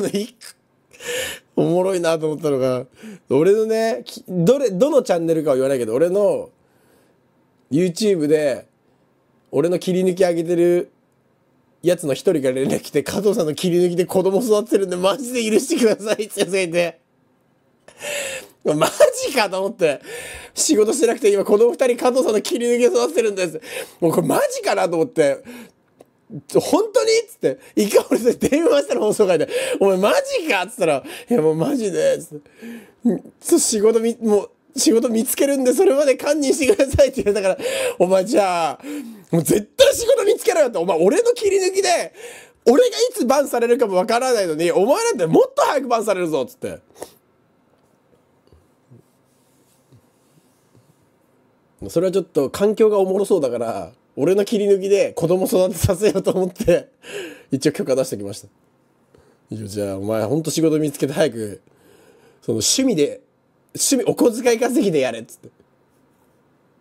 の一個、おもろいなと思ったのが、俺のね、どれ、どのチャンネルかは言わないけど、俺の YouTube で、俺の切り抜き上げてるやつの一人が連絡来て、加藤さんの切り抜きで子供育ってるんで、マジで許してくださいってやついて。マジかと思って。仕事してなくて今この二人加藤さんの切り抜きで育ってるんです。もうこれマジかなと思って。本当にっつって、いかオルで電話したら放送会で、お前マジかっつったら、いやもうマジで、つって、仕事み、もう、仕事見つけるんで、それまで堪忍してくださいって言われたから、お前じゃあ、もう絶対仕事見つけろよって、お前俺の切り抜きで、俺がいつバンされるかもわからないのに、お前なんてもっと早くバンされるぞっつって。それはちょっと環境がおもろそうだから、俺の切り抜きで子供育てさせようと思って 一応許可出してきました。いや、じゃあお前ほんと仕事見つけて早く、その趣味で、趣味、お小遣い稼ぎでやれっつって。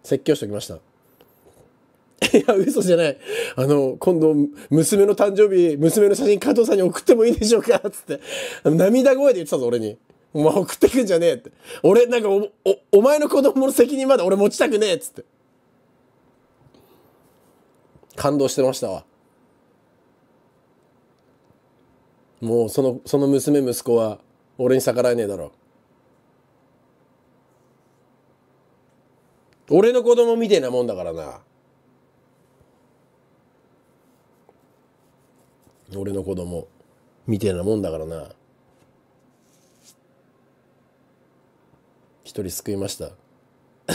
説教しておきました。いや、嘘じゃない。あの、今度、娘の誕生日、娘の写真加藤さんに送ってもいいでしょうかつって、涙声で言ってたぞ、俺に。お前送ってくんじゃねえって。俺、なんかお、お、お前の子供の責任まで俺持ちたくねえっつって。感動してましたわもうそのその娘息子は俺に逆らえねえだろ俺の子供みてえなもんだからな俺の子供みてえなもんだからな一人救いました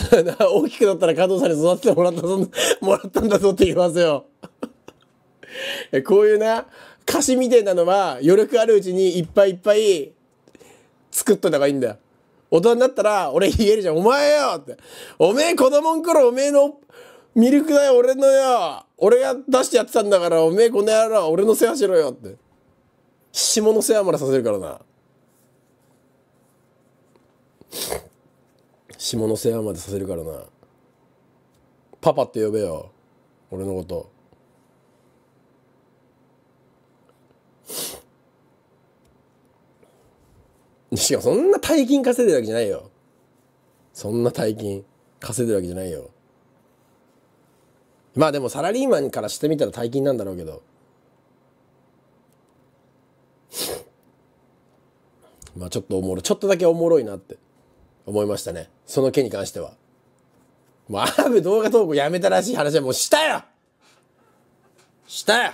大きくなったら加藤さんに育ててもらったぞ、もらったんだぞって言いますよ。こういうな、歌詞みたいなのは余力あるうちにいっぱいいっぱい作っといた方がいいんだよ。大人になったら俺言えるじゃん。お前よって。おめえ子供の頃おめえのミルク代俺のよ。俺が出してやってたんだからおめえこの野郎俺の世話しろよって。下の世話までさせるからな。下話までさせるからなパパって呼べよ俺のことしかもそんな大金稼いでるわけじゃないよそんな大金稼いでるわけじゃないよまあでもサラリーマンからしてみたら大金なんだろうけどまあちょっとおもろいちょっとだけおもろいなって思いましたね。その件に関しては。もうアーブ動画投稿やめたらしい話はもうしたよしたよ